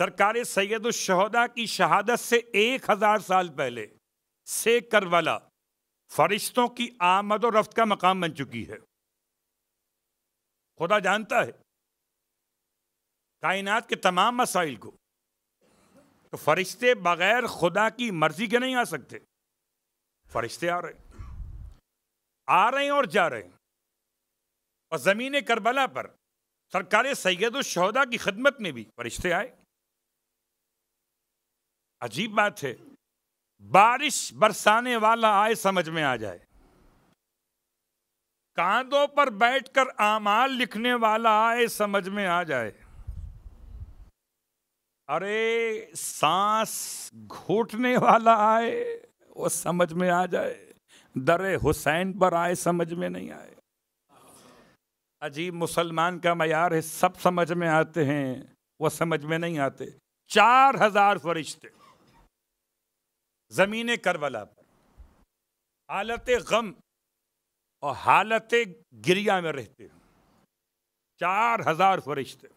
सरकार सैयद शहदा की शहादत से एक हजार साल पहले से वाला फरिश्तों की आमद और रफ्त का मकाम बन चुकी है खुदा जानता है कायनात के तमाम मसाइल को तो फरिश्ते बगैर खुदा की मर्जी के नहीं आ सकते फरिश्ते आ रहे आ रहे हैं और जा रहे हैं और ज़मीन करबला पर सरकार सैयद शहदा की खदमत में भी फरिश्ते आए अजीब बात है बारिश बरसाने वाला आए समझ में आ जाए कांधों पर बैठकर आमाल लिखने वाला आए समझ में आ जाए अरे सांस घोटने वाला आए वो समझ में आ जाए दर हुसैन पर आए समझ में नहीं आए अजीब मुसलमान का मैार है सब समझ में आते हैं वह समझ में नहीं आते चार हजार फरिश्ते जमीन करबला पर हालत गम और हालत गिरिया में रहते हैं चार हजार फरिश्ते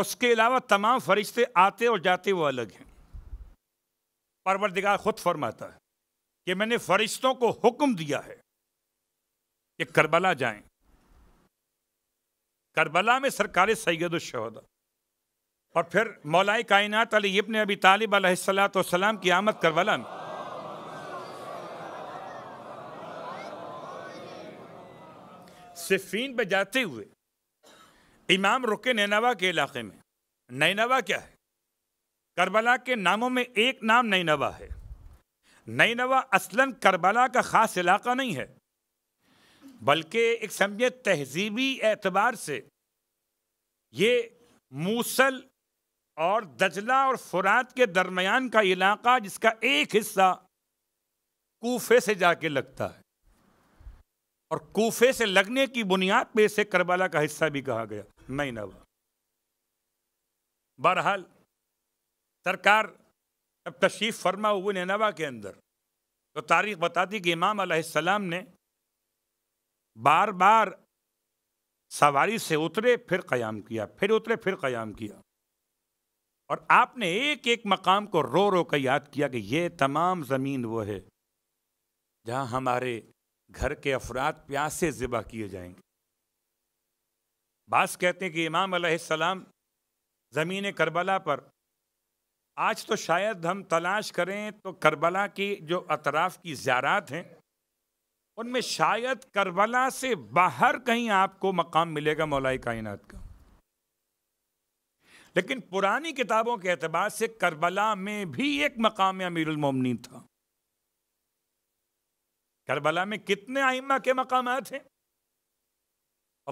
उसके अलावा तमाम फरिश्ते आते और जाते वो अलग हैं परवरदिगार खुद फरमाता है कि मैंने फरिश्तों को हुक्म दिया है कि करबला जाएं करबला में सरकार सैद शहदा और फिर मौलाए कायनत अलीब ने अभी तालिब सलाम की आमद करबला में सिफीन पर जाते हुए इमाम रुके नैनवा के इलाके में नैनवा क्या है करबला के नामों में एक नाम नैनवा है नई नवा असलन करबला का ख़ास इलाका नहीं है बल्कि एक समझे तहजीबी एतबार से ये मूसल और दजला और फुरात के दरमियान का इलाका जिसका एक हिस्सा कोफे से जाके लगता है और कोफे से लगने की बुनियाद पे इसे करबला का हिस्सा भी कहा गया नई नवा बहरहाल सरकार अब तशरीफ़ फरमा हुए नैनवा के अंदर तो तारीख बताती कि इमाम अलैहिस्सलाम ने बार बार सवारी से उतरे फिर क़याम किया फिर उतरे फिर क़याम किया और आपने एक एक मकाम को रो रो कर याद किया कि ये तमाम ज़मीन वो है जहाँ हमारे घर के अफराद प्यास से ज़िबा किए जाएंगे बास कहते हैं कि इमाम अलैहिस्सलाम ज़मीन करबला पर आज तो शायद हम तलाश करें तो करबला की जो अतराफ़ की ज़्यारात हैं उनमें शायद करबला से बाहर कहीं आपको मकाम मिलेगा मौलाई कायनात का लेकिन पुरानी किताबों के अतबार से करबला में भी एक मकाम अमीरमिन था करबला में कितने आइमा के मकाम हैं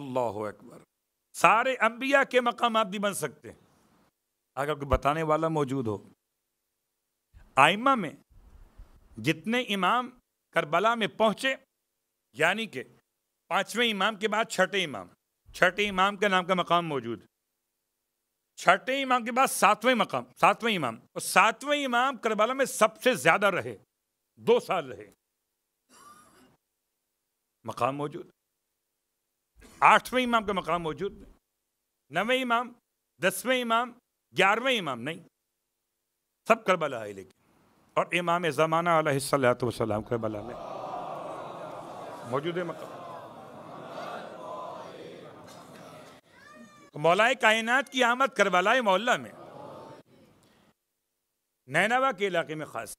अल्लाह अकबर सारे अंबिया के मकाम भी बन सकते हैं अगर बताने वाला मौजूद हो आइमा में जितने इमाम करबला में पहुंचे यानी कि पाँचवें इमाम के बाद छठे इमाम छठे इमाम के नाम का मकाम मौजूद छठे इमाम के बाद सातवें मकाम सातवें इमाम और सातवें इमाम करबला में सबसे ज़्यादा रहे दो साल रहे मकाम मौजूद आठवें इमाम का मकाम मौजूद नवें इमाम दसवें इमाम ग्यारहवें इमाम नहीं सब करबला है लेकिन और इमाम ज़माना अलैहिस्सलाम करबला में मौजूद मकाम मतलब। तो मौलाए कायनात की आमद करबला मोहल्ला में नैनावा के इलाके में खास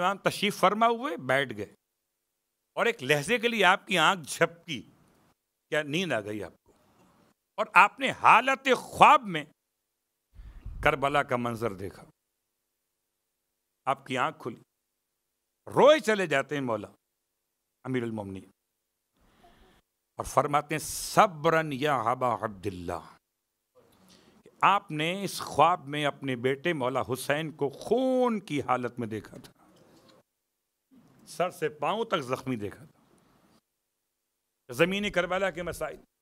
इमाम तशरीफ फरमा हुए बैठ गए और एक लहजे के लिए आपकी आंख झपकी क्या नींद आ गई आपको और आपने हालत ख्वाब में करबला का मंजर देखा आपकी आंख खुली रोए चले जाते हैं मौला अमीर उलमनी और फरमाते हैं सबरन या हबा अब्दुल्ला आपने इस ख्वाब में अपने बेटे मौला हुसैन को खून की हालत में देखा था सर से पांव तक जख्मी देखा था ज़मीनी करबला के मसाइल